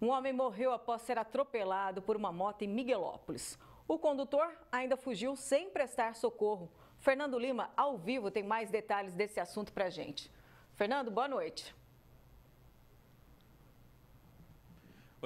Um homem morreu após ser atropelado por uma moto em Miguelópolis. O condutor ainda fugiu sem prestar socorro. Fernando Lima, ao vivo, tem mais detalhes desse assunto para gente. Fernando, boa noite.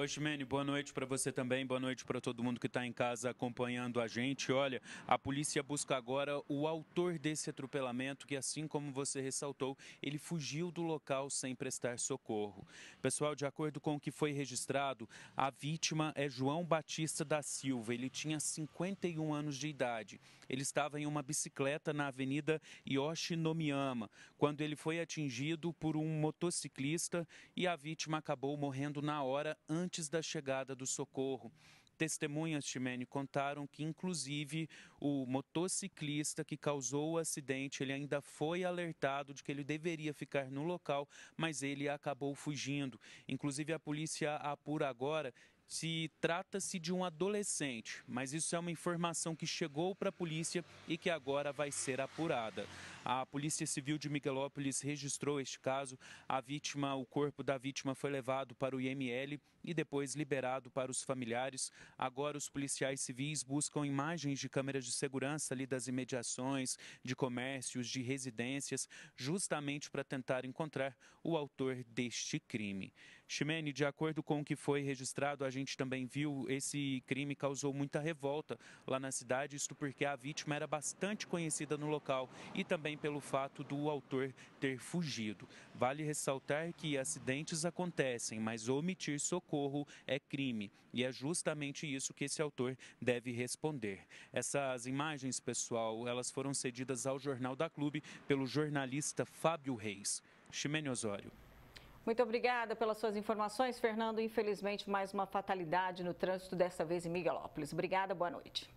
Ximene, boa noite para você também, boa noite para todo mundo que está em casa acompanhando a gente. Olha, a polícia busca agora o autor desse atropelamento, que assim como você ressaltou, ele fugiu do local sem prestar socorro. Pessoal, de acordo com o que foi registrado, a vítima é João Batista da Silva, ele tinha 51 anos de idade. Ele estava em uma bicicleta na avenida Yoshinomiyama, quando ele foi atingido por um motociclista e a vítima acabou morrendo na hora antes antes da chegada do socorro. Testemunhas, Chimene, contaram que, inclusive, o motociclista que causou o acidente, ele ainda foi alertado de que ele deveria ficar no local, mas ele acabou fugindo. Inclusive, a polícia apura agora se trata-se de um adolescente, mas isso é uma informação que chegou para a polícia e que agora vai ser apurada. A Polícia Civil de Miguelópolis registrou este caso. A vítima, o corpo da vítima foi levado para o IML e depois liberado para os familiares. Agora os policiais civis buscam imagens de câmeras de segurança ali das imediações, de comércios, de residências, justamente para tentar encontrar o autor deste crime. Ximene, de acordo com o que foi registrado, a gente gente também viu, esse crime causou muita revolta lá na cidade, isto porque a vítima era bastante conhecida no local e também pelo fato do autor ter fugido. Vale ressaltar que acidentes acontecem, mas omitir socorro é crime e é justamente isso que esse autor deve responder. Essas imagens, pessoal, elas foram cedidas ao Jornal da Clube pelo jornalista Fábio Reis. Ximene Osório. Muito obrigada pelas suas informações, Fernando. Infelizmente, mais uma fatalidade no trânsito, desta vez em Miguelópolis. Obrigada, boa noite.